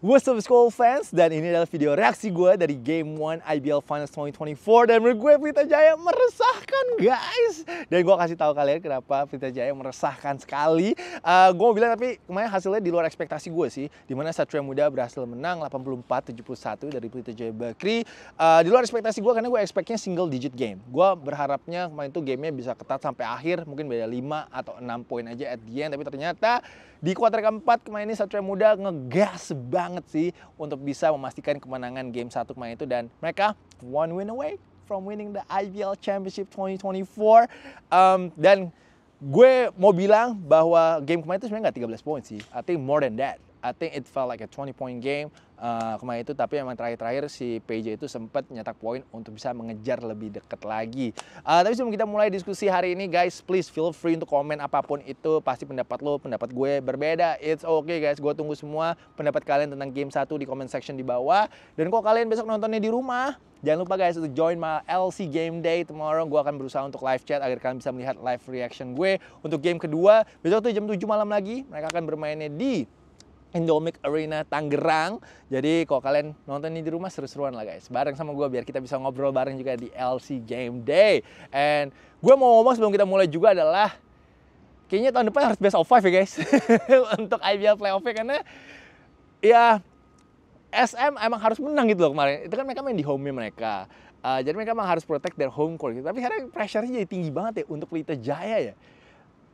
What's up school fans? Dan ini adalah video reaksi gue dari Game 1 IBL Finals 2024 Dan menurut gue Pelita Jaya meresahkan guys Dan gue kasih tahu kalian kenapa Pelita Jaya meresahkan sekali uh, eh, Gue mau bilang tapi kemarin hasilnya di luar ekspektasi gue sih Dimana Satria Muda berhasil menang 84-71 dari Pelita Jaya Bakri uh, Di luar ekspektasi gue karena gue expectnya single digit game Gue berharapnya kemarin itu gamenya bisa ketat sampai akhir Mungkin beda 5 atau 6 poin aja at the end Tapi ternyata di kuarter keempat kemarin ini Satria Muda ngegas banget sih untuk bisa memastikan kemenangan game satu kemarin itu dan mereka one win away from winning the IBL Championship 2024 um, dan gue mau bilang bahwa game kemarin itu sebenarnya nggak 13 poin sih. I think more than that. I think it felt like a 20 point game uh, kemarin itu tapi memang terakhir-terakhir si PJ itu sempat nyetak poin untuk bisa mengejar lebih dekat lagi. Uh, tapi sebelum kita mulai diskusi hari ini guys, please feel free untuk komen apapun itu. Pasti pendapat lo, pendapat gue berbeda. It's okay guys, gue tunggu semua pendapat kalian tentang game satu di comment section di bawah. Dan kalau kalian besok nontonnya di rumah, Jangan lupa guys untuk join my LC Game Day tomorrow. Gue akan berusaha untuk live chat agar kalian bisa melihat live reaction gue untuk game kedua. Besok tuh jam tujuh malam lagi mereka akan bermainnya di Endemic Arena Tangerang. Jadi kalau kalian nonton ini di rumah seru-seruan lah guys. Bareng sama gue biar kita bisa ngobrol bareng juga di LC Game Day. And gue mau ngomong sebelum kita mulai juga adalah kayaknya tahun depan harus best of five ya guys untuk IBL playoff-nya karena ya SM emang harus menang gitu loh kemarin. Itu kan mereka main di home-nya mereka. Uh, jadi mereka emang harus protect their home court gitu. Tapi sekarang pressure-nya jadi tinggi banget ya untuk Pelita Jaya ya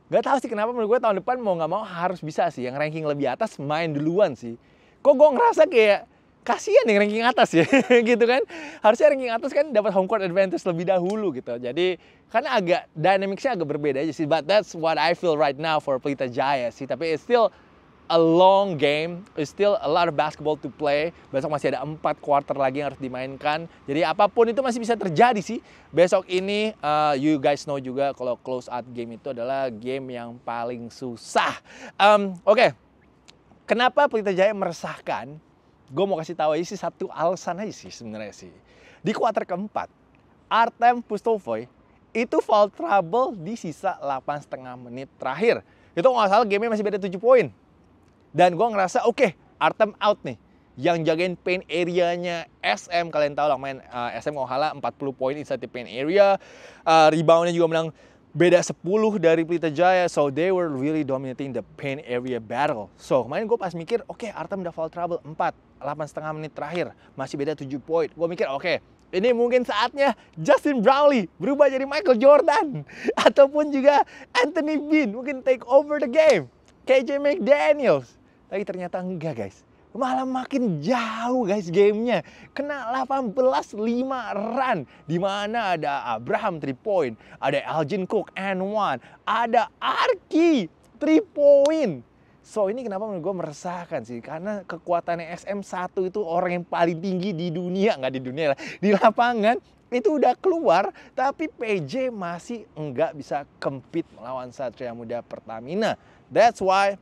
Gak tau sih kenapa menurut gue tahun depan mau gak mau harus bisa sih yang ranking lebih atas main duluan sih. Kok gue ngerasa kayak kasihan yang ranking atas ya gitu kan harusnya ranking atas kan dapat home court advantage lebih dahulu gitu jadi karena agak dynamicsnya agak berbeda aja sih but that's what I feel right now for Pelita Jaya sih tapi it's still a long game. There's still a lot of basketball to play. Besok masih ada empat quarter lagi yang harus dimainkan. Jadi apapun itu masih bisa terjadi sih. Besok ini uh, you guys know juga kalau close out game itu adalah game yang paling susah. Um, Oke, okay. kenapa Pelita Jaya meresahkan? Gue mau kasih tahu aja sih satu alasan aja sih sebenarnya sih. Di quarter keempat, Artem Pustovoy itu foul trouble di sisa setengah menit terakhir. Itu nggak salah gamenya masih beda 7 poin. Dan gue ngerasa oke, okay, Artem out nih. Yang jagain paint area-nya SM, kalian tahu lah main uh, SM Ohala 40 poin inside the paint area. Uh, rebound-nya juga menang beda 10 dari Pelita Jaya. So they were really dominating the paint area battle. So kemarin gue pas mikir, oke okay, Artem udah foul trouble 4, 8 setengah menit terakhir. Masih beda 7 poin. Gue mikir, oke okay, ini mungkin saatnya Justin Brownlee berubah jadi Michael Jordan ataupun juga Anthony Bean mungkin take over the game. KJ McDaniels tapi ternyata enggak guys. Malah makin jauh guys gamenya. Kena 18 5 run. Di mana ada Abraham 3 point. Ada Elgin Cook and one. Ada Arki 3 point. So ini kenapa menurut gue meresahkan sih karena kekuatannya SM1 itu orang yang paling tinggi di dunia nggak di dunia lah di lapangan itu udah keluar tapi PJ masih enggak bisa compete melawan Satria Muda Pertamina. That's why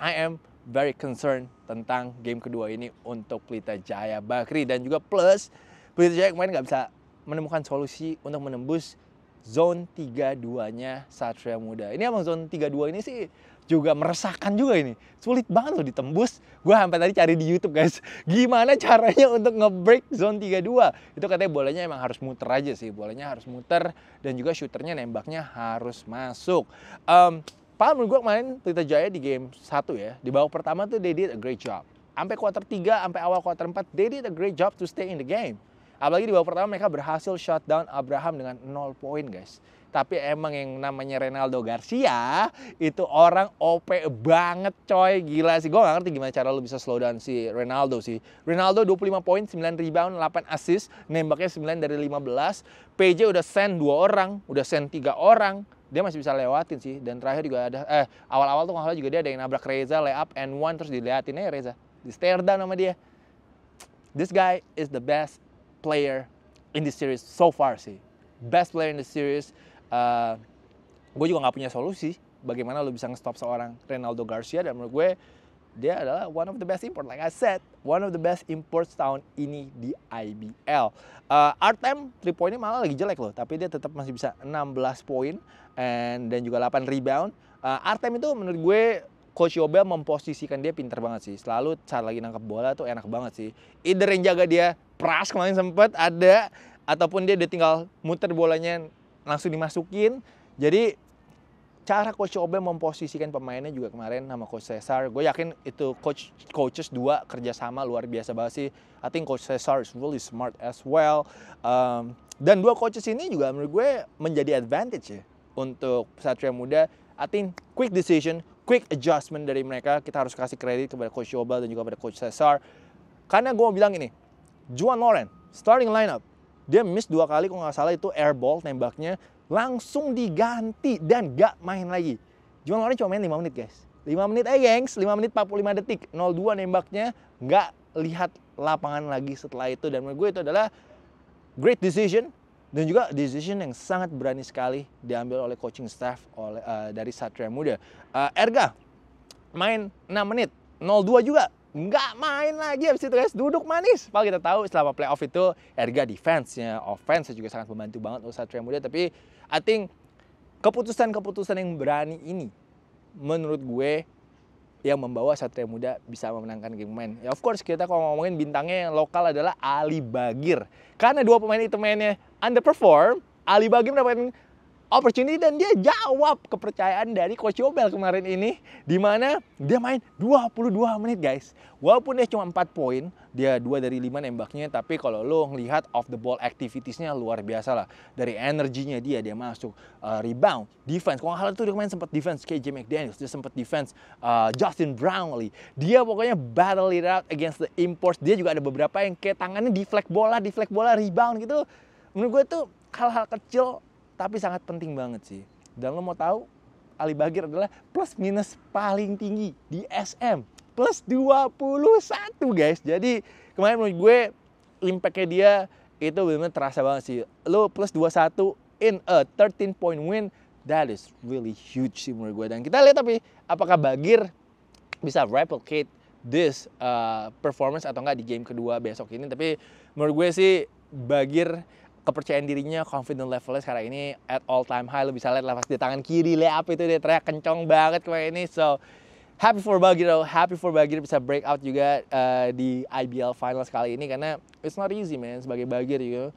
I am very concerned tentang game kedua ini untuk Pelita Jaya Bakri dan juga plus Pelita Jaya kemarin nggak bisa menemukan solusi untuk menembus zone 32-nya Satria Muda. Ini emang zone 32 ini sih juga meresahkan juga ini. Sulit banget loh ditembus. Gue sampai tadi cari di YouTube guys. Gimana caranya untuk nge-break zone 32? Itu katanya bolanya emang harus muter aja sih. Bolanya harus muter dan juga shooternya nembaknya harus masuk. Um, Padahal menurut gue kemarin Pelita Jaya di game 1 ya, di bawah pertama tuh they did a great job. Sampai quarter 3, sampai awal quarter 4, they did a great job to stay in the game. Apalagi di bawah pertama mereka berhasil shutdown Abraham dengan 0 poin guys. Tapi emang yang namanya Ronaldo Garcia itu orang OP banget coy. Gila sih. Gue gak ngerti gimana cara lo bisa slow down si Ronaldo sih. Ronaldo 25 poin, 9 rebound, 8 assist. Nembaknya 9 dari 15. PJ udah send 2 orang, udah send 3 orang dia masih bisa lewatin sih dan terakhir juga ada eh awal-awal tuh kalau juga dia ada yang nabrak Reza lay up and one terus dilihatin ya eh, Reza di stare down sama dia this guy is the best player in the series so far sih best player in the series uh, eh, gue juga nggak punya solusi bagaimana lo bisa ngestop seorang Ronaldo Garcia dan menurut gue dia adalah one of the best import. Like I said, one of the best import tahun ini di IBL. Uh, eh, Artem 3 poinnya malah lagi jelek loh, tapi dia tetap masih bisa 16 poin and dan juga 8 rebound. Uh, eh, Artem itu menurut gue Coach Yobel memposisikan dia pinter banget sih. Selalu cara lagi nangkep bola tuh enak banget sih. Either yang jaga dia pras kemarin sempet ada ataupun dia udah tinggal muter bolanya langsung dimasukin. Jadi cara coach Obe memposisikan pemainnya juga kemarin nama coach Cesar. Gue yakin itu coach coaches dua kerjasama luar biasa banget sih. I think coach Cesar is really smart as well. Um, dan dua coaches ini juga menurut gue menjadi advantage ya untuk Satria Muda. I think quick decision, quick adjustment dari mereka. Kita harus kasih kredit kepada coach Obe dan juga kepada coach Cesar. Karena gue mau bilang ini, Juan Loren starting lineup dia miss dua kali kalau nggak salah itu airball tembaknya langsung diganti dan gak main lagi. Juan Lawrence cuma main 5 menit guys. 5 menit eh gengs, 5 menit 45 detik, 0-2 nembaknya, nggak lihat lapangan lagi setelah itu. Dan menurut gue itu adalah great decision dan juga decision yang sangat berani sekali diambil oleh coaching staff oleh uh, dari Satria Muda. Uh, Erga main 6 menit, 0-2 juga nggak main lagi abis itu guys duduk manis Paling kita tahu selama playoff itu Erga defense-nya offense juga sangat membantu banget untuk Satria Muda tapi I think keputusan-keputusan yang berani ini menurut gue yang membawa Satria Muda bisa memenangkan game main. Ya of course kita kalau ngomongin bintangnya yang lokal adalah Ali Bagir. Karena dua pemain itu mainnya underperform, Ali Bagir mendapatkan opportunity dan dia jawab kepercayaan dari Coach Yobel kemarin ini di mana dia main 22 menit guys. Walaupun dia cuma 4 poin, dia 2 dari 5 nembaknya tapi kalau lo lihat off the ball activitiesnya luar biasa lah. Dari energinya dia dia masuk uh, rebound, defense. Kalau hal itu dia main sempat defense KJ McDaniels, dia sempat defense uh, Justin Brownlee. Dia pokoknya battle it out against the imports. Dia juga ada beberapa yang kayak tangannya deflect bola, deflect bola, rebound gitu. Menurut gue tuh hal-hal kecil tapi sangat penting banget sih. Dan lo mau tahu, Ali Bagir adalah plus minus paling tinggi di SM. Plus 21 guys. Jadi kemarin menurut gue impactnya dia itu benar-benar terasa banget sih. Lo plus 21 in a 13 point win, that is really huge sih menurut gue. Dan kita lihat tapi apakah Bagir bisa replicate this uh, performance atau enggak di game kedua besok ini. Tapi menurut gue sih Bagir kepercayaan dirinya confident levelnya sekarang ini at all time high lo bisa lihat lah di tangan kiri apa itu dia teriak kencang banget kayak ini so happy for Bagiro, happy for Bagiro bisa break out juga uh, di IBL final kali ini karena it's not easy man sebagai Bagir you know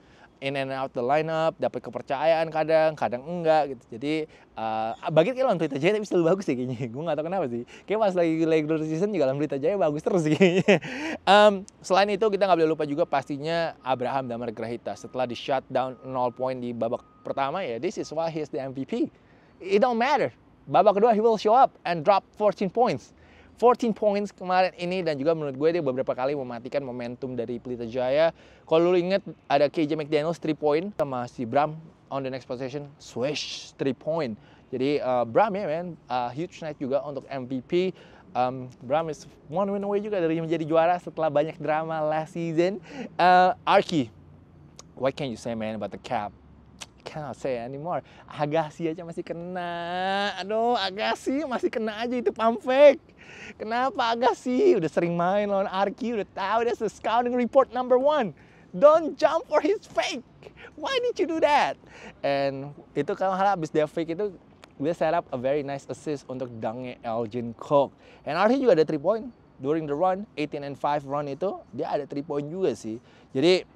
in and out the lineup, dapat kepercayaan kadang, kadang enggak gitu. Jadi uh, bagi kayak lawan Pelita Jaya tapi selalu bagus sih kayaknya. Gue gak tau kenapa sih. Kayak pas lagi regular season juga lawan Pelita Jaya bagus terus sih kayaknya. Um, selain itu kita nggak boleh lupa juga pastinya Abraham Damar Grahita setelah di shutdown 0 point di babak pertama ya this is why he's the MVP. It don't matter. Babak kedua he will show up and drop 14 points. 14 points kemarin ini dan juga menurut gue dia beberapa kali mematikan momentum dari Pelita Jaya. Kalau lu inget ada KJ McDaniels 3 point sama si Bram on the next possession swish 3 point. Jadi uh, Bram ya man, uh, huge night juga untuk MVP. Um, Bram is one win away juga dari menjadi juara setelah banyak drama last season. Uh, Arki, what can you say man about the cap? cannot say anymore. Agassi aja masih kena. Aduh, Agassi masih kena aja itu pump fake. Kenapa Agassi? Udah sering main lawan Arki, udah tahu dia the scouting report number one. Don't jump for his fake. Why did you do that? And itu kalau habis dia fake itu dia set up a very nice assist untuk dangnya Elgin Cook. And RQ juga ada 3 point during the run, 18 and 5 run itu dia ada 3 point juga sih. Jadi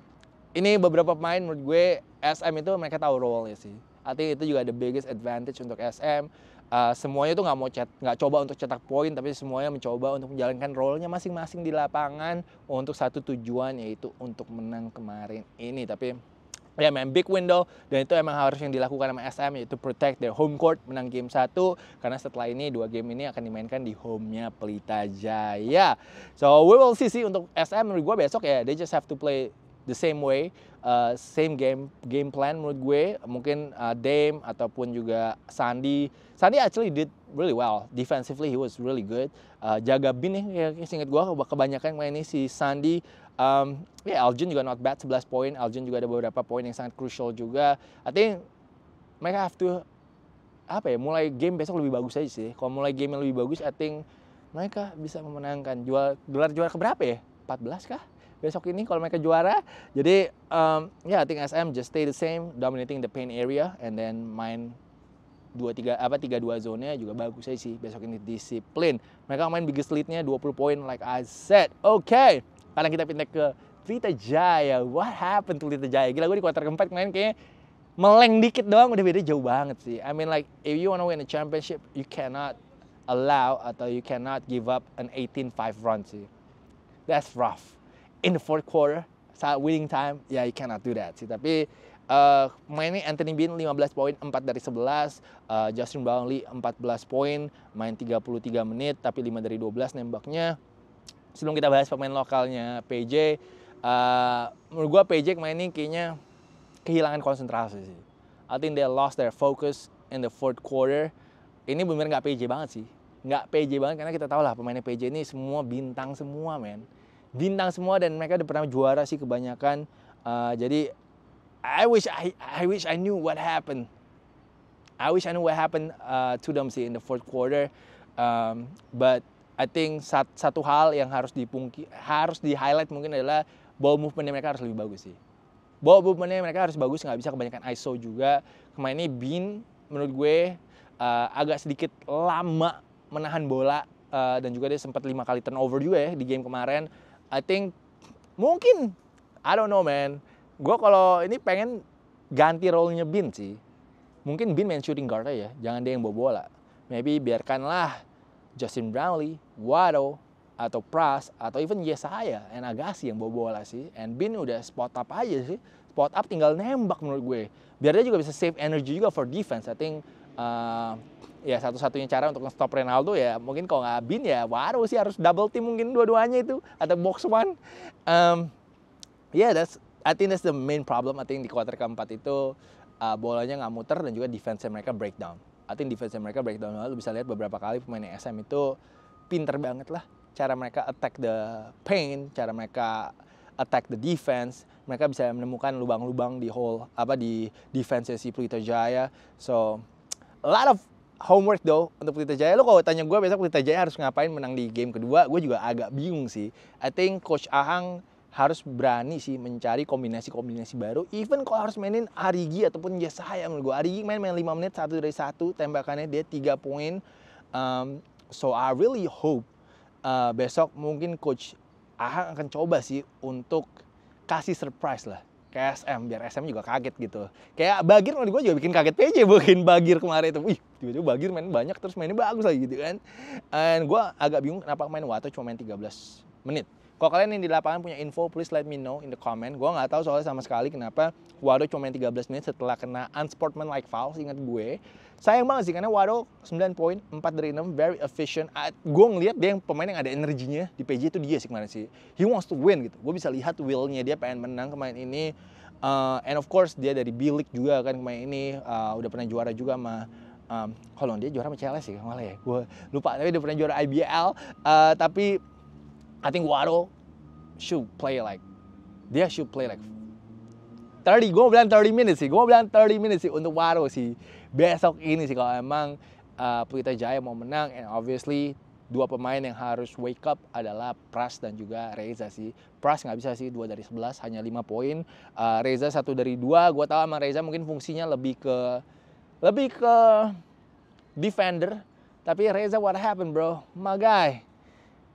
ini beberapa pemain menurut gue SM itu mereka tahu role-nya sih. Artinya itu juga the biggest advantage untuk SM. Uh, eh, semuanya itu nggak mau cet, nggak coba untuk cetak poin, tapi semuanya mencoba untuk menjalankan role-nya masing-masing di lapangan untuk satu tujuan yaitu untuk menang kemarin ini. Tapi ya memang big window dan itu emang harus yang dilakukan sama SM yaitu protect their home court menang game satu karena setelah ini dua game ini akan dimainkan di home-nya Pelita Jaya. So we will see sih untuk SM menurut gue besok ya they just have to play the same way, uh, same game game plan menurut gue. Mungkin uh, Dame ataupun juga Sandi. Sandi actually did really well. Defensively he was really good. Uh, jaga bin nih, ya, ya singkat gue kebanyakan main ini si Sandi. Um, ya yeah, juga not bad, 11 poin. Aljun juga ada beberapa poin yang sangat crucial juga. I think mereka have to apa ya mulai game besok lebih bagus aja sih kalau mulai game yang lebih bagus I think mereka bisa memenangkan jual gelar juara keberapa ya 14 kah besok ini kalau mereka juara. Jadi um, ya yeah, I think SM just stay the same dominating the pain area and then main dua tiga apa tiga dua zonnya juga bagus aja sih besok ini disiplin mereka main biggest leadnya 20 poin like I said oke okay. sekarang kita pindah ke Vita Jaya what happened to Vita Jaya gila gue di kuarter keempat main kayaknya meleng dikit doang udah beda jauh banget sih I mean like if you wanna win a championship you cannot allow atau you cannot give up an 18-5 run sih that's rough in the fourth quarter saat winning time ya yeah, you cannot do that sih tapi uh, eh, mainnya Anthony Bean 15 poin 4 dari 11 uh, eh, Justin Brownlee 14 poin main 33 menit tapi 5 dari 12 nembaknya sebelum kita bahas pemain lokalnya PJ uh, eh, menurut gua PJ main ini kayaknya kehilangan konsentrasi sih I think they lost their focus in the fourth quarter ini benar nggak PJ banget sih nggak PJ banget karena kita tahu lah pemainnya PJ ini semua bintang semua men bintang semua dan mereka udah pernah juara sih kebanyakan. Uh, jadi I wish I I wish I knew what happened. I wish I knew what happened uh, to them sih in the fourth quarter. Um, but I think sat, satu hal yang harus dipungki harus di highlight mungkin adalah ball movementnya mereka harus lebih bagus sih. Ball movementnya mereka harus bagus nggak bisa kebanyakan ISO juga. Kemarin ini bin menurut gue uh, agak sedikit lama menahan bola uh, dan juga dia sempat lima kali turnover juga ya di game kemarin I think mungkin I don't know man. Gue kalau ini pengen ganti role-nya Bin sih. Mungkin Bin main shooting guard ya. jangan dia yang bawa bola. Maybe biarkanlah Justin Brownlee, Wado, atau Pras, atau even Yesaya, and Agassi yang bawa bola sih. And Bin udah spot up aja sih. Spot up tinggal nembak menurut gue. Biar dia juga bisa save energy juga for defense. I think uh, ya satu-satunya cara untuk stop Ronaldo ya mungkin kalau nggak bin ya waru sih harus double team mungkin dua-duanya itu atau box one. Um, yeah, that's I think that's the main problem. I think di kuarter keempat itu uh, bolanya nggak muter dan juga defense mereka breakdown. I think defense mereka breakdown lalu bisa lihat beberapa kali pemain SM itu pinter banget lah cara mereka attack the paint, cara mereka attack the defense. Mereka bisa menemukan lubang-lubang di hole apa di defense si Pelita Jaya. So a lot of homework though untuk Pelita Jaya. Lo kalau tanya gue besok Pelita Jaya harus ngapain menang di game kedua, gue juga agak bingung sih. I think Coach Ahang harus berani sih mencari kombinasi-kombinasi baru. Even kalau harus mainin Arigi ataupun Yesaya menurut gue. Arigi main main 5 menit, satu dari satu, tembakannya dia 3 poin. Um, so I really hope uh, besok mungkin Coach Ahang akan coba sih untuk kasih surprise lah KSM biar SM juga kaget gitu. Kayak Bagir menurut gue juga bikin kaget PJ bikin Bagir kemarin itu. Wih, tiba-tiba Bagir main banyak terus mainnya bagus lagi gitu kan and gue agak bingung kenapa main Wato cuma main 13 menit kalau kalian yang di lapangan punya info, please let me know in the comment. Gue nggak tahu soalnya sama sekali kenapa Wado cuma main 13 menit setelah kena unsportmanlike foul, ingat gue. Sayang banget sih, karena Wado 9 poin, 4 dari 6, very efficient. Gue ngeliat dia yang pemain yang ada energinya di PJ itu dia sih kemarin sih. He wants to win gitu. Gue bisa lihat willnya dia pengen menang kemarin ini. Uh, and of course dia dari bilik juga kan kemarin ini. Uh, udah pernah juara juga sama um, kalau dia juara sama Chelsea sih malah ya gue lupa tapi dia pernah juara IBL uh, eh, tapi I think Waro should play like dia should play like 30 gue bilang 30 minutes sih gue bilang 30 minutes sih untuk Waro sih besok ini sih kalau emang eh, uh, Pelita Jaya mau menang and obviously dua pemain yang harus wake up adalah Pras dan juga Reza sih. Pras nggak bisa sih dua dari sebelas hanya lima poin. Uh, Reza satu dari dua. Gua tahu sama Reza mungkin fungsinya lebih ke lebih ke defender. Tapi Reza what happened bro? My guy.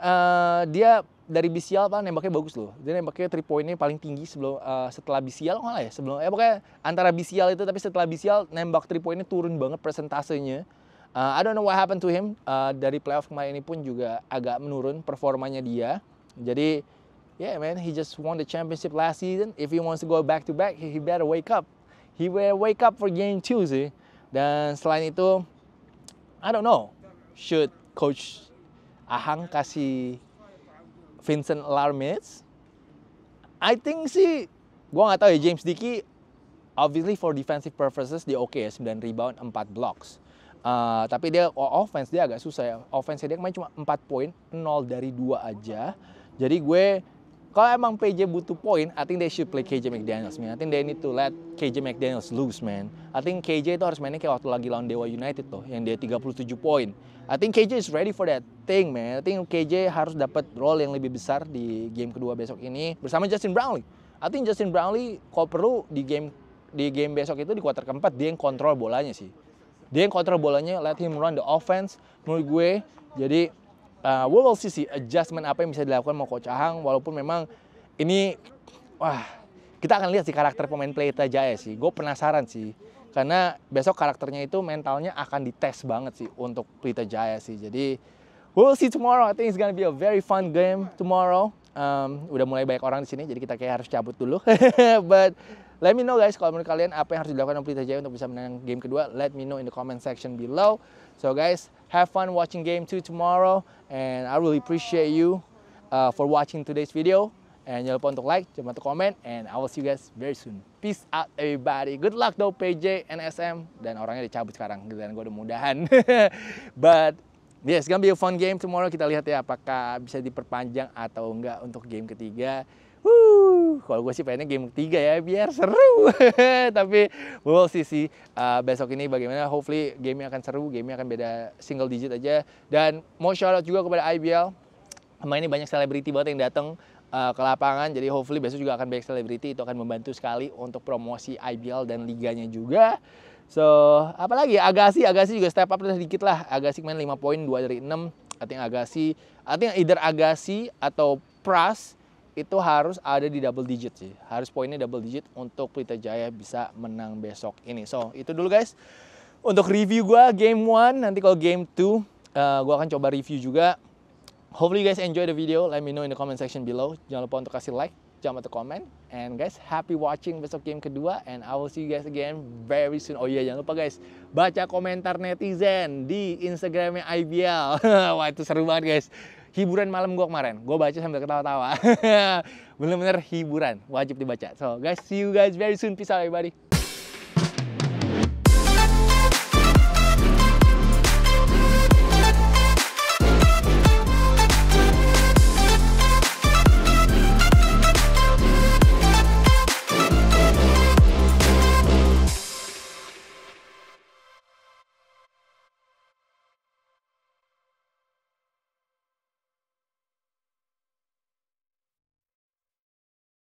Uh, dia dari BCL kan nembaknya bagus loh. Dia nembaknya three pointnya paling tinggi sebelum uh, setelah BCL nggak lah ya sebelum ya pokoknya antara BCL itu tapi setelah BCL nembak three pointnya turun banget presentasenya. Uh, I don't know what happened to him uh, dari playoff kemarin ini pun juga agak menurun performanya dia. Jadi yeah man, he just won the championship last season. If he wants to go back to back, he better wake up. He will wake up for game two sih. Dan selain itu, I don't know, should coach Ahang kasih Vincent alarm minutes? I think sih, gue nggak tahu ya James Diki. obviously for defensive purposes dia oke okay ya, 9 rebound, 4 blocks. Uh, tapi dia offense dia agak susah ya. Offense dia main cuma 4 poin, 0 dari 2 aja. Jadi gue kalau emang PJ butuh poin, I think they should play KJ McDaniels, man. I think they need to let KJ McDaniels lose, man. I think KJ itu harus mainnya kayak waktu lagi lawan Dewa United tuh, yang dia 37 poin. I think KJ is ready for that thing, man. I think KJ harus dapat role yang lebih besar di game kedua besok ini bersama Justin Brownlee. I think Justin Brownlee kalau perlu di game di game besok itu di kuarter keempat dia yang kontrol bolanya sih. Dia yang kontrol bolanya, let him run the offense menurut gue. Jadi uh, we will see sih adjustment apa yang bisa dilakukan mau Coach Ahang walaupun memang ini wah kita akan lihat sih karakter pemain play aja Jaya sih. Gue penasaran sih karena besok karakternya itu mentalnya akan dites banget sih untuk Pelita Jaya sih. Jadi we'll see tomorrow. I think it's gonna be a very fun game tomorrow. Um, udah mulai banyak orang di sini jadi kita kayak harus cabut dulu. But Let me know guys kalau menurut kalian apa yang harus dilakukan oleh Pelita Jaya untuk bisa menang game kedua. Let me know in the comment section below. So guys, have fun watching game two tomorrow. And I really appreciate you uh, for watching today's video. And jangan lupa untuk like, jangan lupa untuk comment and I will see you guys very soon. Peace out everybody. Good luck though PJ and SM. Dan orangnya dicabut sekarang, dan gue udah mudahan. But yes it's gonna be a fun game tomorrow. Kita lihat ya apakah bisa diperpanjang atau enggak untuk game ketiga. Huh, kalau gue sih pengennya game ketiga ya biar seru. Tapi gue will see, sih ah, uh, besok ini bagaimana. Hopefully gamenya akan seru, gamenya akan beda single digit aja. Dan mau shout out juga kepada IBL. emang ini banyak selebriti banget yang datang uh, ke lapangan. Jadi hopefully besok juga akan banyak selebriti. Itu akan membantu sekali untuk promosi IBL dan liganya juga. So, apalagi Agassi, Agassi juga step up sedikit lah. Agassi main 5 poin, 2 dari 6. I think Agassi, I think either Agassi atau Pras itu harus ada di double digit sih. Harus poinnya double digit untuk Pelita Jaya bisa menang besok ini. So, itu dulu guys. Untuk review gue game 1, nanti kalau game 2 uh, gue akan coba review juga. Hopefully you guys enjoy the video. Let me know in the comment section below. Jangan lupa untuk kasih like, jangan lupa untuk comment. And guys, happy watching besok game kedua. And I will see you guys again very soon. Oh iya, yeah, jangan lupa guys, baca komentar netizen di Instagramnya IBL. Wah, itu seru banget guys hiburan malam gue kemarin. Gue baca sambil ketawa-tawa. Bener-bener hiburan, wajib dibaca. So guys, see you guys very soon. Peace out everybody.